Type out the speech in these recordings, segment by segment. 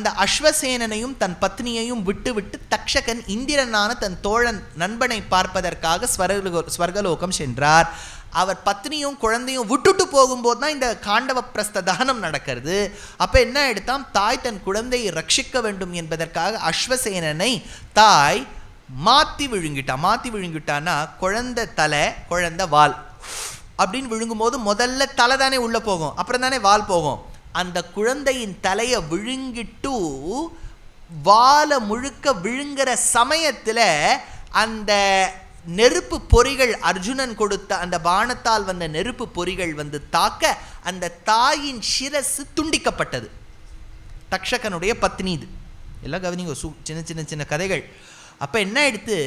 அந்த அஸ்வசேனனையும் தன் பத்னியையும் விட்டுவிட்டு தக்ஷகன் இந்திரனான தன் தோழன் நண்பனை பார்ப்பதற்காக ஸ்வர்கலோ ஸ்வர்கலோகம் சென்றார் அவர் பத்னியும் குழந்தையும் விட்டுட்டு போகும்போது தான் இந்த காண்டவ பிரஸ்த தகனம் நடக்கிறது அப்போ என்ன எடுத்தால் தாய் தன் குழந்தையை ரட்சிக்க வேண்டும் என்பதற்காக அஸ்வசேனனை தாய் மாற்றி விழுங்கிட்டா மாற்றி விழுங்கிட்டான்னா குழந்தை தலை குழந்தை வால் அப்படின்னு விழுங்கும்போது முதல்ல தலை தானே உள்ளே போகும் அப்புறம் தானே வால் போகும் அந்த குழந்தையின் தலையை விழுங்கிட்டு வாழை முழுக்க விழுங்கிற சமயத்தில் அந்த நெருப்பு பொறிகள் அர்ஜுனன் கொடுத்த அந்த பானத்தால் வந்த நெருப்பு பொறிகள் வந்து தாக்க அந்த தாயின் சிரசு துண்டிக்கப்பட்டது தக்ஷகனுடைய பத்னி இது எல்லாம் கவனிங்க சு சின்ன சின்ன சின்ன கதைகள் அப்போ என்ன எடுத்து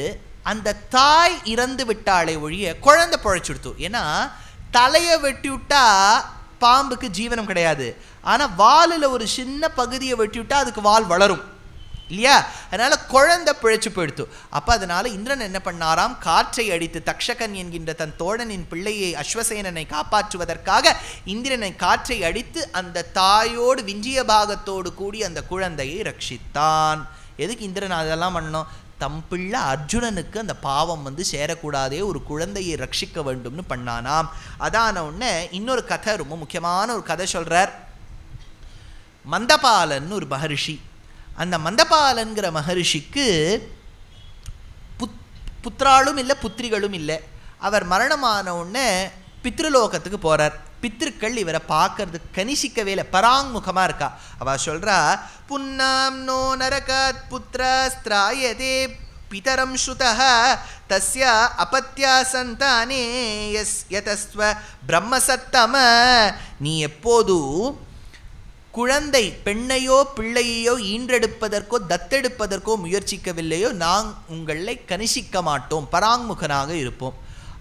அந்த தாய் இறந்து விட்டாளே ஒழிய குழந்தை பொழைச்சுடுத்து ஏன்னா தலையை வெட்டி விட்டா பாம்புக்கு ஜீவனம் கிடையாது ஆனால் வாலில் ஒரு சின்ன பகுதியை வெட்டி அதுக்கு வால் வளரும் இல்லையா அதனால் குழந்தை பிழைச்சி போயிடுத்து அப்போ அதனால் இந்திரன் என்ன பண்ணாராம் காற்றை அடித்து தக்ஷகன் என்கின்ற தன் தோழனின் பிள்ளையை அஸ்வசேனனை காப்பாற்றுவதற்காக இந்திரனை காற்றை அடித்து அந்த தாயோடு விஞ்சிய பாகத்தோடு கூடி அந்த குழந்தையை ரட்சித்தான் எதுக்கு இந்திரன் அதெல்லாம் பண்ணோம் தம் பிள்ளை அர்ஜுனனுக்கு அந்த பாவம் வந்து சேரக்கூடாதே ஒரு குழந்தையை ரட்சிக்க வேண்டும்னு பண்ணானாம் அதான உடனே இன்னொரு கதை ரொம்ப முக்கியமான ஒரு கதை சொல்கிறார் மந்தபாலன் ஒரு மகர்ஷி அந்த மந்தபாலன்கிற மகர்ஷிக்கு புத் புத்திராலும் இல்லை புத்திரிகளும் இல்லை அவர் மரணமான உடனே பித்ருலோகத்துக்கு போகிறார் பித்திருக்கள் இவரை பார்க்கறது கனிசிக்கவேல இல்லை பராங்முகமாக இருக்கா அவ சொல்கிறா புன்னாம் நோ நரகாத் புத்திராஸ்திராயதே பிதரம் ஸ்ருதா தஸ்ய அபத்தியாசந்தானே சந்தானே எஸ் யதஸ்வ பிரம்மசத்தம நீ எப்போதும் குழந்தை பெண்ணையோ பிள்ளையோ ஈன்றெடுப்பதற்கோ தத்தெடுப்பதற்கோ முயற்சிக்கவில்லையோ நாம் உங்களை கணிசிக்க மாட்டோம் பராங்முகனாக இருப்போம்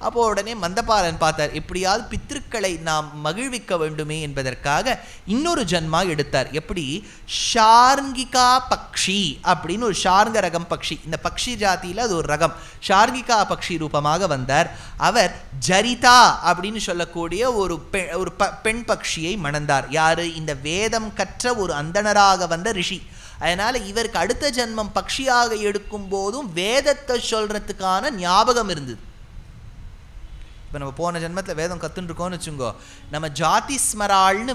அப்போ உடனே மந்தபாலன் பார்த்தார் எப்படியாவது பித்திருக்களை நாம் மகிழ்விக்க வேண்டுமே என்பதற்காக இன்னொரு ஜென்மா எடுத்தார் எப்படி ஷார்ங்கிகா பக்ஷி அப்படின்னு ஒரு ஷார்ங்க ரகம் பக்ஷி இந்த பக்ஷி ஜாத்தியில் அது ஒரு ரகம் ஷார்ங்கிகா பக்ஷி ரூபமாக வந்தார் அவர் ஜரிதா அப்படின்னு சொல்லக்கூடிய ஒரு பெ ஒரு ப பெண் பக்ஷியை மணந்தார் யார் இந்த வேதம் கற்ற ஒரு அந்தணராக வந்த ரிஷி அதனால் இவருக்கு அடுத்த ஜென்மம் பக்ஷியாக எடுக்கும் போதும் வேதத்தை சொல்கிறதுக்கான ஞாபகம் இருந்தது இப்போ நம்ம போன ஜென்மத்தில் வேதம் கற்றுன்ருக்கோம்னு வச்சுங்கோ நம்ம ஜாதி ஸ்மராள்னு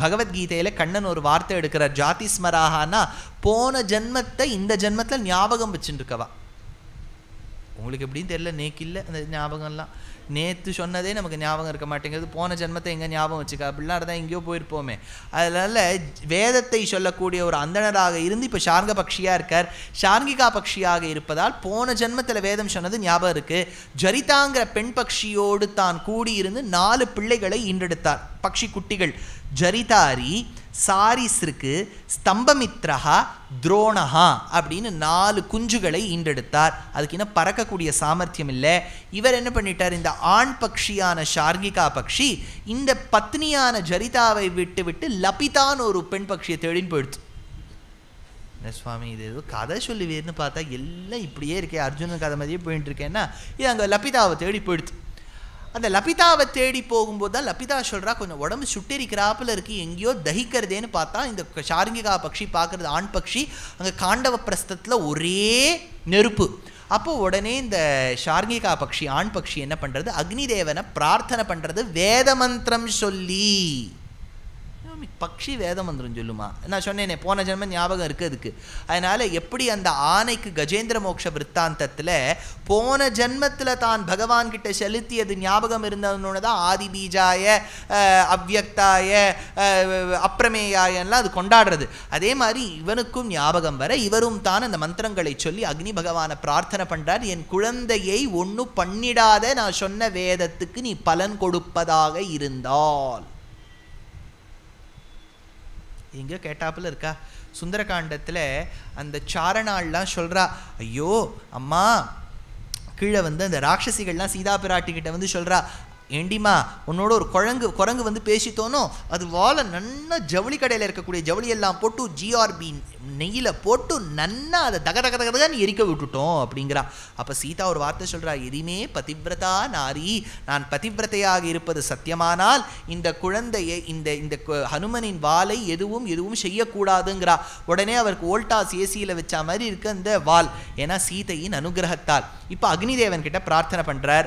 பகவத்கீதையில் கண்ணன் ஒரு வார்த்தை எடுக்கிறார் ஜாதி ஸ்மராகனா போன ஜென்மத்தை இந்த ஜென்மத்தில் ஞாபகம் வச்சுட்டு இருக்கவா உங்களுக்கு எப்படின்னு தெரியல நேக்கு அந்த ஞாபகம்லாம் நேற்று சொன்னதே நமக்கு ஞாபகம் இருக்க மாட்டேங்கிறது போன ஜென்மத்தை எங்கே ஞாபகம் வச்சுக்க அப்படிலாம் இருந்தால் எங்கேயோ போயிருப்போமே அதனால் வேதத்தை சொல்லக்கூடிய ஒரு அந்தணராக இருந்து இப்போ சார்ங்க பக்ஷியாக இருக்கார் சார்ங்கிகா பக்ஷியாக இருப்பதால் போன ஜென்மத்தில் வேதம் சொன்னது ஞாபகம் இருக்குது ஜரிதாங்கிற பெண் பக்ஷியோடு தான் கூடியிருந்து நாலு பிள்ளைகளை ஈன்றெடுத்தார் பக்ஷி குட்டிகள் ஜரிதாரி சாரிஸிற்கு ஸ்தம்பமித்ரஹா துரோணஹா அப்படின்னு நாலு குஞ்சுகளை ஈண்டெடுத்தார் அதுக்கு இன்னும் பறக்கக்கூடிய சாமர்த்தியம் இல்லை இவர் என்ன பண்ணிட்டார் இந்த ஆண் பக்ஷியான ஷார்கிகா பக்ஷி இந்த பத்னியான ஜரிதாவை விட்டு விட்டு லபிதான் ஒரு பெண் பக்ஷியை தேடின்னு போயிடுச்சு சுவாமி இது ஏதோ கதை சொல்லுவேர்னு பார்த்தா எல்லாம் இப்படியே இருக்கே அர்ஜுனன் கதை மாதிரியே போயிட்டு இருக்கேன்னா இது அங்கே லபிதாவை தேடி போயிடுச்சு அந்த லபிதாவை தேடி போகும்போது தான் லபிதா சொல்கிறா கொஞ்சம் உடம்பு சுட்டெரிக்கிறாப்பில் இருக்குது எங்கேயோ தகிக்கிறதேன்னு பார்த்தா இந்த சாருங்கிகா பக்ஷி பார்க்குறது ஆண் பக்ஷி அங்கே காண்டவ பிரஸ்தத்தில் ஒரே நெருப்பு அப்போது உடனே இந்த ஷார்ங்கிகா பக்ஷி ஆண் பக்ஷி என்ன பண்ணுறது அக்னி தேவனை பிரார்த்தனை பண்ணுறது வேத மந்திரம் சொல்லி சாமி பக்ஷி வேத மந்திரம் சொல்லுமா நான் சொன்னேனே போன ஜென்ம ஞாபகம் இருக்குது அதுக்கு அதனால் எப்படி அந்த ஆனைக்கு கஜேந்திர மோக்ஷ விற்த்தாந்தத்தில் போன ஜென்மத்தில் தான் பகவான்கிட்ட செலுத்தியது ஞாபகம் இருந்ததுன்னு தான் ஆதி பீஜாய அவ்யக்தாய அப்பிரமேயாயெல்லாம் அது கொண்டாடுறது அதே மாதிரி இவனுக்கும் ஞாபகம் வர இவரும் தான் அந்த மந்திரங்களை சொல்லி அக்னி பகவானை பிரார்த்தனை பண்ணுறார் என் குழந்தையை ஒன்றும் பண்ணிடாத நான் சொன்ன வேதத்துக்கு நீ பலன் கொடுப்பதாக இருந்தால் எங்கேயோ கேட்டாப்புல இருக்கா சுந்தரகாண்டத்தில் அந்த சாரணாள்லாம் சொல்கிறா ஐயோ அம்மா கீழே வந்து அந்த ராட்சசிகள்லாம் சீதா பிராட்டிக்கிட்ட வந்து சொல்கிறா ஏண்டிமா உன்னோட ஒரு குழங்கு குரங்கு வந்து பேசித்தோனோ அது வாழை நன்னா ஜவுளி கடையில் இருக்கக்கூடிய ஜவுளி எல்லாம் போட்டு ஜிஆர்பி நெய்யில் போட்டு நன்னா அதை தக தக தகதகன்னு எரிக்க விட்டுட்டோம் அப்படிங்கிறா அப்போ சீதா ஒரு வார்த்தை சொல்கிறா எரிமே பதிவிரதா நாரி நான் பதிவிரதையாக இருப்பது சத்தியமானால் இந்த குழந்தையை இந்த இந்த ஹனுமனின் வாலை எதுவும் எதுவும் செய்யக்கூடாதுங்கிறா உடனே அவருக்கு ஓல்டாஸ் ஏசியில் வச்ச மாதிரி இருக்க அந்த வால் ஏன்னா சீதையின் அனுகிரகத்தால் இப்போ அக்னிதேவன் கிட்ட பிரார்த்தனை பண்ணுறார்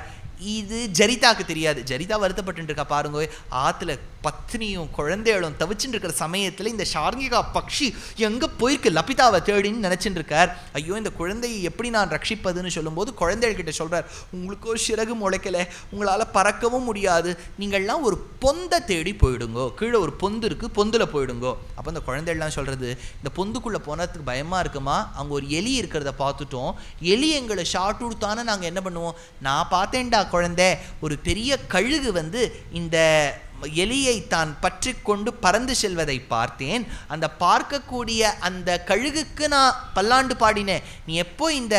இது ஜரிதாவுக்கு தெரியாது ஜரிதா வருத்தப்பட்டு இருக்கா பாருங்க ஆற்றுல பத்னியும் குழந்தைகளும் தவிச்சுட்டு இருக்கிற சமயத்தில் இந்த ஷார்ங்கிகா பக்ஷி எங்கே போயிருக்கு லபிதாவை தேடின்னு நினைச்சுட்டு இருக்கார் ஐயோ இந்த குழந்தையை எப்படி நான் ரட்சிப்பதுன்னு சொல்லும்போது குழந்தைகிட்ட சொல்கிறார் உங்களுக்கோ சிறகு முளைக்கல உங்களால் பறக்கவும் முடியாது நீங்கள்லாம் ஒரு பொந்தை தேடி போயிடுங்கோ கீழே ஒரு பொந்து இருக்குது பொந்தில் போயிடுங்கோ அப்போ இந்த குழந்தைகள்லாம் சொல்கிறது இந்த பொந்துக்குள்ளே போனதுக்கு பயமாக இருக்குமா அங்கே ஒரு எலி இருக்கிறத பார்த்துட்டோம் எலி எங்களை ஷார்ட் கொடுத்தானு நாங்கள் என்ன பண்ணுவோம் நான் பார்த்தேன்டா குழந்தை ஒரு பெரிய கழுகு வந்து இந்த எலியை தான் பற்றி கொண்டு பறந்து செல்வதை பார்த்தேன் அந்த பார்க்கக்கூடிய அந்த கழுகுக்கு நான் பல்லாண்டு பாடினேன் நீ எப்போ இந்த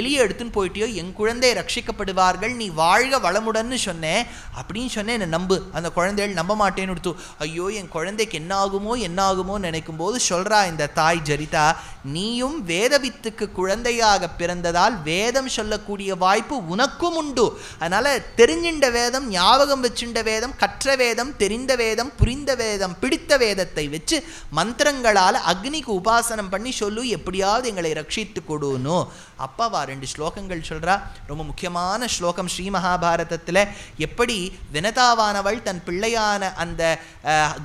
எலியை எடுத்துன்னு போயிட்டியோ என் குழந்தை ரட்சிக்கப்படுவார்கள் நீ வாழ்க வளமுடன்னு சொன்னேன் அப்படின்னு சொன்னேன் என்னை நம்பு அந்த குழந்தைகள் நம்ப மாட்டேன்னு எடுத்து ஐயோ என் குழந்தைக்கு என்னாகுமோ என்னாகுமோ நினைக்கும் போது சொல்கிறா இந்த தாய் ஜரிதா நீயும் வேதவித்துக்கு குழந்தையாக பிறந்ததால் வேதம் சொல்லக்கூடிய வாய்ப்பு உனக்கும் உண்டு அதனால் தெரிஞ்சின்ற வேதம் ஞாபகம் வச்சுண்ட வேதம் கற்ற வேதம் தெரிந்த வேதம் புரிந்த வேதம் பிடித்த வேதத்தை வச்சு மந்திரங்களால் அக்னிக்கு உபாசனம் பண்ணி சொல்லு எப்படியாவது எங்களை ரட்சித்து கொடுணும் அப்பாவா ரெண்டு ஸ்லோகங்கள் சொல்கிறா ரொம்ப முக்கியமான ஸ்லோகம் ஸ்ரீ மகாபாரதத்தில் எப்படி வினதாவானவள் தன் பிள்ளையான அந்த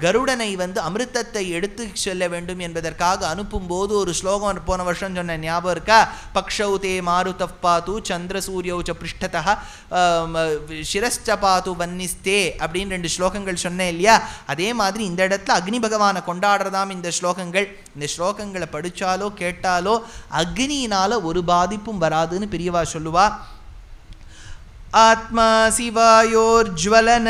கருடனை வந்து அமிர்தத்தை எடுத்து செல்ல வேண்டும் என்பதற்காக அனுப்பும் போது ஒரு ஸ்லோகம் போன வருஷம் சொன்ன ஞாபகம் இருக்கா பக்ஷௌ தே மாருத பாத்து சந்திர சூரியௌச்ச பிருஷ்டதா சிரஸ்டபாத்து வன்னிஸ்தே அப்படின்னு ரெண்டு ஸ்லோகங்கள் சொன்னேன் இல்லையா அதே மாதிரி இந்த இடத்துல அக்னி பகவானை கொண்டாடுறதாம் இந்த ஸ்லோகங்கள் இந்த ஸ்லோகங்களை படித்தாலோ கேட்டாலோ அக்னியினால் ஒரு பாதிப்பும் வராதுன்னு பெரியவா சொல்லுவா ஆத்மா சிவாயோர்ஜ்வலன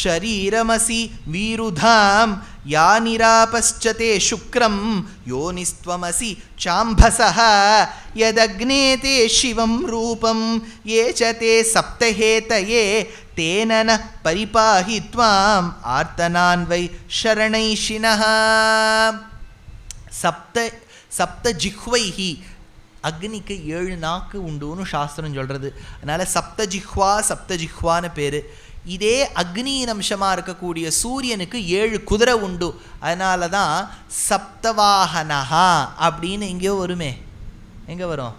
ஷரீரமசி வீருதாம் யா நிராபச்சதே சுக்ரம் யோனிஸ்துவமசி சாம்பசக யதக்னே சிவம் ரூபம் ஏ தே சப்தஹேதயே தேனன பரிபாகி துவாம் ஆர்த்தனான்வை ஷரணைஷினஹா சப்த சப்த ஜிஹ்வைஹி அக்னிக்கு ஏழு நாக்கு உண்டுன்னு சாஸ்திரம் சொல்கிறது அதனால் சப்த ஜிஹ்வா சப்த ஜிஹ்வான்னு பேர் இதே அக்னியின் அம்சமாக இருக்கக்கூடிய சூரியனுக்கு ஏழு குதிரை உண்டு அதனால தான் சப்தவாகனஹா அப்படின்னு எங்கேயோ வருமே எங்கே வரும்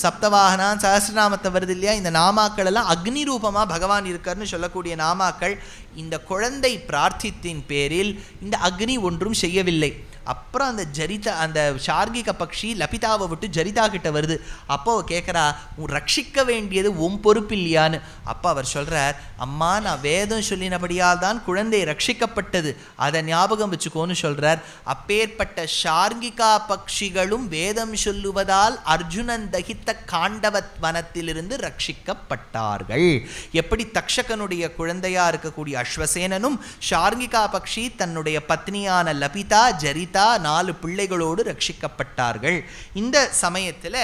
சப்தவாகனான் சகசிரநாமத்தை வருது இல்லையா இந்த நாமாக்கள் எல்லாம் அக்னி ரூபமாக பகவான் இருக்கார்னு சொல்லக்கூடிய நாமாக்கள் இந்த குழந்தை பிரார்த்தித்தின் பேரில் இந்த அக்னி ஒன்றும் செய்யவில்லை அப்புறம் அந்த ஜரிதா அந்த ஷார்கிக பக்ஷி லபிதாவை விட்டு ஜரிதா கிட்ட வருது அப்போ அவள் கேட்குறா உன் ரட்சிக்க வேண்டியது உன் பொறுப்பு இல்லையான்னு அப்போ அவர் சொல்கிறார் அம்மா நான் வேதம் சொல்லினபடியால் தான் குழந்தை ரட்சிக்கப்பட்டது அதை ஞாபகம் வச்சுக்கோன்னு சொல்கிறார் அப்பேற்பட்ட ஷார்கிகா பக்ஷிகளும் வேதம் சொல்லுவதால் அர்ஜுனன் தகித்த காண்டவத் வனத்திலிருந்து ரட்சிக்கப்பட்டார்கள் எப்படி தக்ஷகனுடைய குழந்தையாக இருக்கக்கூடிய அஸ்வசேனனும் ஷார்கிகா பக்ஷி தன்னுடைய பத்னியான லபிதா ஜரிதா சீதா நாலு பிள்ளைகளோடு ரட்சிக்கப்பட்டார்கள் இந்த சமயத்தில்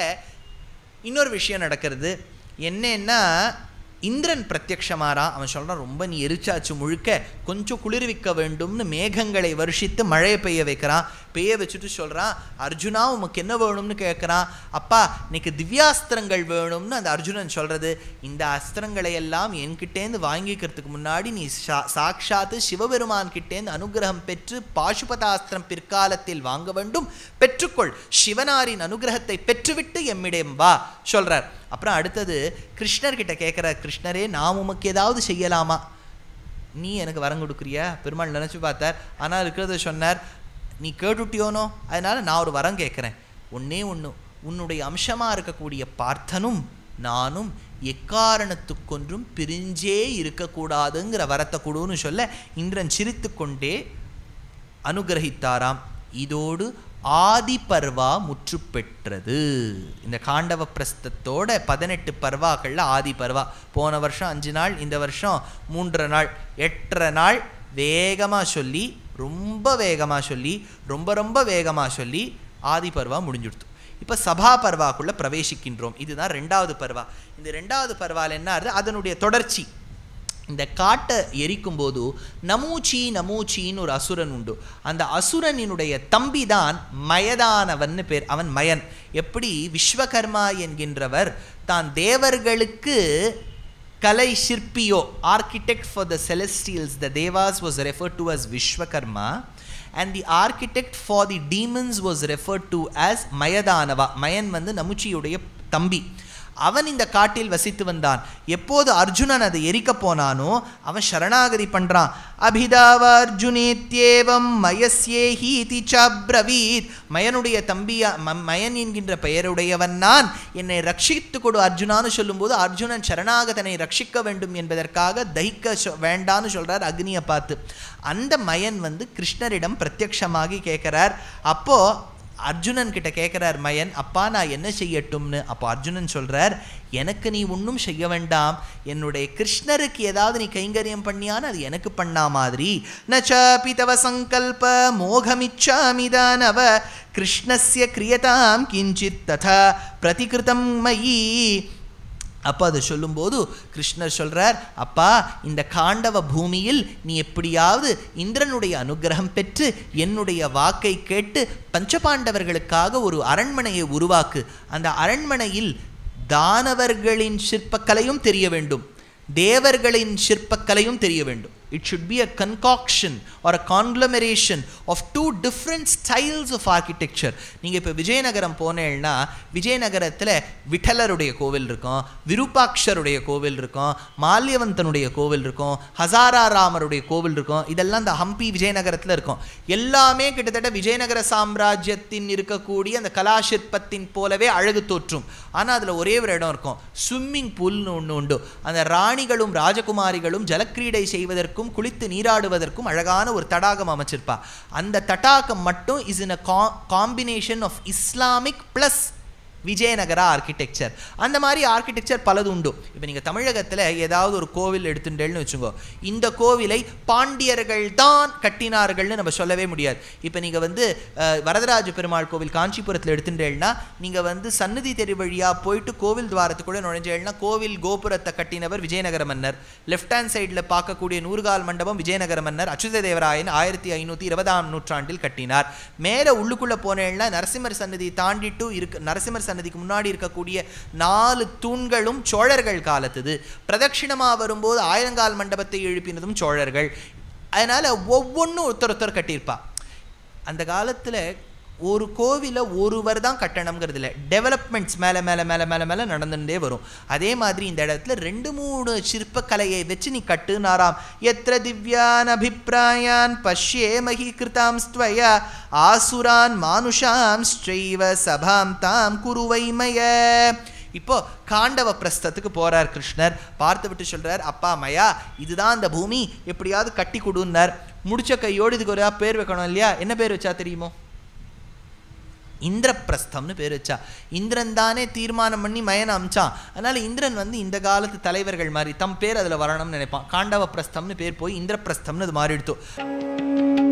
இன்னொரு விஷயம் நடக்கிறது என்னன்னா இந்திரன் பிரத்யக்ஷமாரா அவன் சொல்கிறான் ரொம்ப நீ எரிச்சாச்சு முழுக்க கொஞ்சம் குளிர்விக்க வேண்டும்னு மேகங்களை வருஷித்து மழையை பெய்ய வைக்கிறான் அப்பயே வச்சுட்டு சொல்கிறான் அர்ஜுனா உமக்கு என்ன வேணும்னு கேட்குறான் அப்பா இன்னைக்கு திவ்யாஸ்திரங்கள் வேணும்னு அந்த அர்ஜுனன் சொல்கிறது இந்த அஸ்திரங்களை எல்லாம் என்கிட்டேருந்து வாங்கிக்கிறதுக்கு முன்னாடி நீ சா சாட்சாத்து சிவபெருமான் கிட்டேருந்து அனுகிரகம் பெற்று பாசுபதாஸ்திரம் பிற்காலத்தில் வாங்க வேண்டும் பெற்றுக்கொள் சிவனாரின் அனுகிரகத்தை பெற்றுவிட்டு எம்மிடம் வா சொல்கிறார் அப்புறம் அடுத்தது கிருஷ்ணர்கிட்ட கேட்குற கிருஷ்ணரே நாம் உமக்கு ஏதாவது செய்யலாமா நீ எனக்கு வரம் கொடுக்குறியா பெருமாள் நினச்சி பார்த்தார் ஆனால் இருக்கிறத சொன்னார் நீ கேட்டுட்டியோனோ அதனால் நான் ஒரு வரம் கேட்குறேன் ஒன்றே ஒன்று உன்னுடைய அம்சமாக இருக்கக்கூடிய பார்த்தனும் நானும் எக்காரணத்துக்கொன்றும் பிரிஞ்சே இருக்கக்கூடாதுங்கிற வரத்தை கொடுன்னு சொல்ல இந்திரன் சிரித்து கொண்டே அனுகிரகித்தாராம் இதோடு ஆதி பர்வா முற்று பெற்றது இந்த காண்டவ பிரஸ்தத்தோட பதினெட்டு பர்வாக்களில் ஆதி பர்வா போன வருஷம் அஞ்சு நாள் இந்த வருஷம் மூன்றரை நாள் எட்டரை நாள் வேகமாக சொல்லி ரொம்ப வேகமாக சொல்லி ரொம்ப ரொம்ப வேகமாக சொல்லி ஆதி பர்வா முடிஞ்சுடுத்து இப்போ சபா பர்வாக்குள்ளே பிரவேசிக்கின்றோம் இதுதான் ரெண்டாவது பர்வா இந்த ரெண்டாவது பர்வால் என்ன ஆகுது அதனுடைய தொடர்ச்சி இந்த காட்டை எரிக்கும் போது நமூச்சி நமூச்சின்னு ஒரு அசுரன் உண்டு அந்த அசுரனினுடைய தம்பி தான் மயதானவன் பேர் அவன் மயன் எப்படி விஸ்வகர்மா என்கின்றவர் தான் தேவர்களுக்கு கலை ஷிற்பியோ architect for the celestials the devas was refer to as Vishwakarma and the architect for the demons was refer to as Mayadanava Mayan வந்து நமுச்சியுடைய தம்பி அவன் இந்த காட்டில் வசித்து வந்தான் எப்போது அர்ஜுனன் அதை எரிக்க போனானோ அவன் சரணாகதி பண்ணுறான் அபிதாவ தேவம் மயஸ்யேஹீதி சப்ரவீத் மயனுடைய தம்பியா மயன் என்கின்ற பெயருடையவன் நான் என்னை ரட்சித்து கொடு அர்ஜுனான்னு சொல்லும்போது அர்ஜுனன் சரணாகதனை ரட்சிக்க வேண்டும் என்பதற்காக தகிக்க வேண்டான்னு சொல்கிறார் அக்னியை பார்த்து அந்த மயன் வந்து கிருஷ்ணரிடம் பிரத்யக்ஷமாகி கேட்குறார் அப்போது அர்ஜுனன் கிட்ட கேட்குறார் மயன் அப்பா நான் என்ன செய்யட்டும்னு அப்போ அர்ஜுனன் சொல்கிறார் எனக்கு நீ ஒன்றும் செய்ய வேண்டாம் என்னுடைய கிருஷ்ணருக்கு ஏதாவது நீ கைங்கரியம் பண்ணியான் அது எனக்கு பண்ணா மாதிரி நச்சாபி தவ சங்கல்ப மோகமிச்சாமிதானவ கிருஷ்ணஸ்ய கிரியதாம் கிஞ்சித் ததா பிரதிகிருதம் மயி அப்போ அதை சொல்லும்போது கிருஷ்ணர் சொல்கிறார் அப்பா இந்த காண்டவ பூமியில் நீ எப்படியாவது இந்திரனுடைய அனுகிரகம் பெற்று என்னுடைய வாக்கை கேட்டு பஞ்சபாண்டவர்களுக்காக ஒரு அரண்மனையை உருவாக்கு அந்த அரண்மனையில் தானவர்களின் சிற்பக்கலையும் தெரிய வேண்டும் தேவர்களின் சிற்பக்கலையும் தெரிய வேண்டும் It should be a concoction or a conglomeration of two different styles of architecture. நீங்கள் இப்போ விஜயநகரம் போனேன்னா விஜயநகரத்தில் விட்டலருடைய கோவில் இருக்கும் விருப்பாட்சருடைய கோவில் இருக்கும் மால்யவந்தனுடைய கோவில் இருக்கும் ஹசாரா ராமருடைய கோவில் இருக்கும் இதெல்லாம் இந்த ஹம்பி விஜயநகரத்தில் இருக்கும் எல்லாமே கிட்டத்தட்ட விஜயநகர சாம்ராஜ்யத்தின் இருக்கக்கூடிய அந்த கலாசிற்பத்தின் போலவே அழகு தோற்றும் ஆனால் அதில் ஒரே ஒரு இடம் இருக்கும் ஸ்விம்மிங் பூல்னு ஒன்று உண்டு அந்த ராணிகளும் ராஜகுமாரிகளும் ஜலக்கிரீடை செய்வதற்கு குளிப்பதற்கும் குளித்து நீராடுவதற்கும் அழகான ஒரு தடாகம் அமைச்சிருப்பா அந்த தடாகம் மட்டும் is in a combination of Islamic plus Vijayanagara architecture அந்த மாதிரி ஆர்கிடெக்சர் பலது உண்டு இப்போ நீங்கள் தமிழகத்தில் ஏதாவது ஒரு கோவில் எடுத்துட்டேன்னு வச்சுக்கோ இந்த கோவிலை பாண்டியர்கள் தான் கட்டினார்கள்னு நம்ம சொல்லவே முடியாது இப்போ நீங்கள் வந்து வரதராஜ பெருமாள் கோவில் காஞ்சிபுரத்தில் எடுத்துட்டேன்னா நீங்கள் வந்து சன்னதி தெரு வழியாக போயிட்டு கோவில் துவாரத்துக்குள்ளே நுழைஞ்சேன்னா கோவில் கோபுரத்தை கட்டினவர் விஜயநகர மன்னர் லெஃப்ட் ஹேண்ட் சைடில் பார்க்கக்கூடிய நூறுகால் மண்டபம் விஜயநகர மன்னர் அச்சுத தேவராயன் ஆயிரத்தி ஐநூற்றி இருபதாம் நூற்றாண்டில் கட்டினார் மேலே உள்ளுக்குள்ளே போனேன்னா நரசிம்மர் சன்னதி தாண்டிட்டு இருக்கு நரசிம்மர் சன்னதிக்கு முன்னாடி இருக்கக்கூடிய நாலு தூண்களும் சோழர்கள் காலத்துது பிரதட்சிணமாக வரும்போது ஆயிரங்கால் மண்டபத்தை எழுப்பினதும் சோழர்கள் அதனால் ஒவ்வொன்றும் ஒருத்தர் ஒருத்தர் கட்டியிருப்பா அந்த காலத்தில் ஒரு கோவிலை ஒருவர் தான் கட்டணங்கிறது இல்லை டெவலப்மெண்ட்ஸ் மேலே மேலே மேலே மேலே மேலே நடந்துகிட்டே வரும் அதே மாதிரி இந்த இடத்துல ரெண்டு மூணு சிற்பக்கலையை வச்சு நீ கட்டுனாராம் எத்திர திவ்யான் அபிப்பிராயான் பஷ்யே மகி கிருதாம் ஸ்துவயா ஆசுரான் மானுஷாம் ஸ்ரீவ சபாம் தாம் குருவைமய இப்போ காண்டவ பிரஸ்தத்துக்கு போகிறார் கிருஷ்ணர் பார்த்து விட்டு சொல்கிறார் அப்பா அம்மையா இதுதான் அந்த பூமி எப்படியாவது கட்டி கொடுன்னார் முடிச்ச கையோடு இதுக்கு ஒரு பேர் வைக்கணும் இல்லையா என்ன பேர் வச்சா தெரியுமோ இந்திரப்பிரஸ்தம்னு பேர் வச்சா இந்திரன் தானே தீர்மானம் பண்ணி மயனை அமிச்சான் அதனால் இந்திரன் வந்து இந்த காலத்து தலைவர்கள் மாதிரி தம் பேர் அதில் வரணும்னு நினைப்பான் காண்டவ பிரஸ்தம்னு பேர் போய் இந்திரப்பிரஸ்தம்னு அது எடுத்தோம்